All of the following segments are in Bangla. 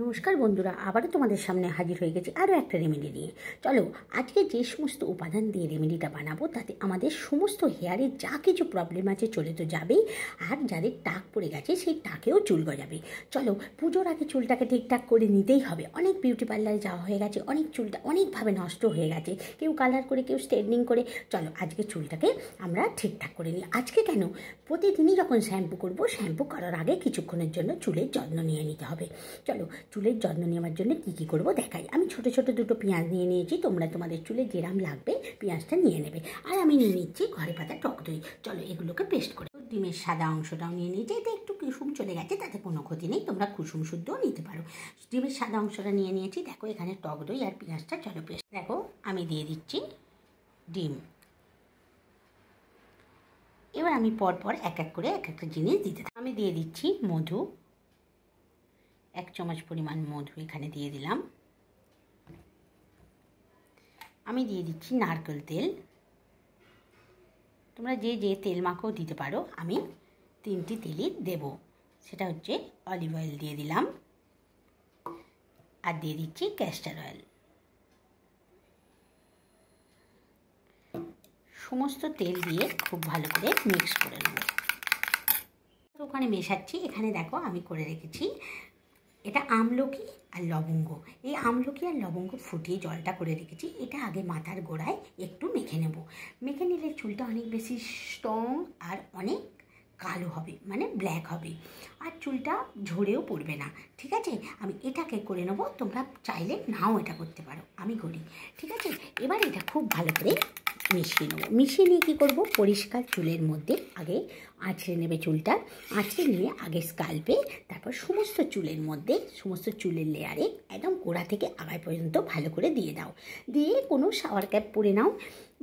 নমস্কার বন্ধুরা আবারও তোমাদের সামনে হাজির হয়ে গেছে আরও একটা রেমেডি নিয়ে চলো আজকে যে সমস্ত উপাদান দিয়ে রেমেডিটা বানাবো তাতে আমাদের সমস্ত হেয়ারে যা কিছু প্রবলেম আছে চলে তো যাবেই আর যাদের টাক পড়ে গেছে সেই টাকেও চুল গজাবে চলো পুজোর আগে চুলটাকে ঠিকঠাক করে নিতেই হবে অনেক বিউটি পার্লারে যাওয়া হয়ে গেছে অনেক চুলটা অনেকভাবে নষ্ট হয়ে গেছে কেউ কালার করে কেউ স্ট্রেটনিং করে চলো আজকে চুলটাকে আমরা ঠিকঠাক করে নিই আজকে কেন প্রতিদিনই যখন শ্যাম্পু করবো শ্যাম্পু করার আগে কিছুক্ষণের জন্য চুলের যত্ন নিয়ে নিতে হবে চলো চুলের যত্ন নেওয়ার জন্য কি কি করব দেখাই আমি ছোট ছোট দুটো পেঁয়াজ নিয়ে নিয়েছি তোমরা তোমাদের চুলে যেরাম লাগবে পেঁয়াজটা নিয়ে নেবে আর আমি নিয়ে নিচ্ছি ঘরে পাতা টক দই চলো এগুলোকে পেস্ট করে ডিমের সাদা অংশটাও নিয়ে নিয়েছি এতে একটু কুসুম চলে গেছে তাতে কোনো ক্ষতি নেই তোমরা কুসুম শুদ্ধও নিতে পারো ডিমের সাদা অংশটা নিয়ে নিয়েছি দেখো এখানে টক দই আর পেঁয়াজটা চলো পেস্ট দেখো আমি দিয়ে দিচ্ছি ডিম এবার আমি পরপর এক এক করে এক একটা জিনিস দিতে আমি দিয়ে দিচ্ছি মধু এক চামচ পরিমাণ মধু এখানে দিয়ে দিলাম আমি দিয়ে দিচ্ছি নারকেল তেল তোমরা যে যে তেল মাখো দিতে পারো আমি তিনটি তেলই দেব সেটা হচ্ছে অলিভ অয়েল দিয়ে দিলাম আর দিয়ে দিচ্ছি ক্যাস্টার অয়েল সমস্ত তেল দিয়ে খুব ভালো করে মিক্স করে নেব ওখানে মেশাচ্ছি এখানে দেখো আমি করে রেখেছি এটা আমলকি আর লবঙ্গ এই আমলকি আর লবঙ্গ ফুটিয়ে জলটা করে রেখেছি এটা আগে মাথার গোড়ায় একটু মেখে নেব মেখে নিলে চুলটা অনেক বেশি স্ট্রং আর অনেক কালো হবে মানে ব্ল্যাক হবে আর চুলটা ঝরেও পড়বে না ঠিক আছে আমি এটাকে করে নেবো তোমরা চাইলে নাও এটা করতে পারো আমি করি ঠিক আছে এবার এটা খুব ভালো করে মিশিয়ে নেবো মিশিয়ে নিয়ে কী করবো পরিষ্কার চুলের মধ্যে আগে আঁচড়ে নেবে চুলটা আঁচড়ে নিয়ে আগে স্কাল্পে তারপর সমস্ত চুলের মধ্যে সমস্ত চুলের লেয়ারে একদম গোড়া থেকে আগায় পর্যন্ত ভালো করে দিয়ে দাও দিয়ে কোনো শাওয়ার ক্যাপ পরে নাও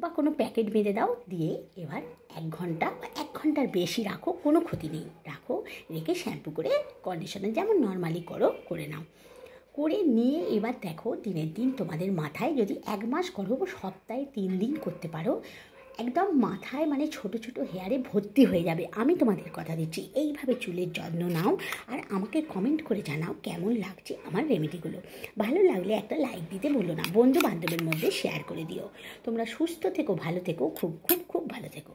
বা কোনো প্যাকেট বেঁধে দাও দিয়ে এবার এক ঘন্টা বা এক ঘন্টার বেশি রাখো কোনো ক্ষতি নেই রাখো রেখে শ্যাম্পু করে কন্ডিশনার যেমন নর্মালি করো করে নাও করে নিয়ে এবার দেখো দিনের দিন তোমাদের মাথায় যদি এক মাস করো সপ্তাহে তিন দিন করতে পারো একদম মাথায় মানে ছোট ছোট হেয়ারে ভর্তি হয়ে যাবে আমি তোমাদের কথা দিচ্ছি এইভাবে চুলের যত্ন নাও আর আমাকে কমেন্ট করে জানাও কেমন লাগছে আমার রেমেডিগুলো ভালো লাগলে একটা লাইক দিতে বলো না বন্ধু বান্ধবের মধ্যে শেয়ার করে দিও তোমরা সুস্থ থেকো ভালো থেকো খুব খুব খুব ভালো থেকো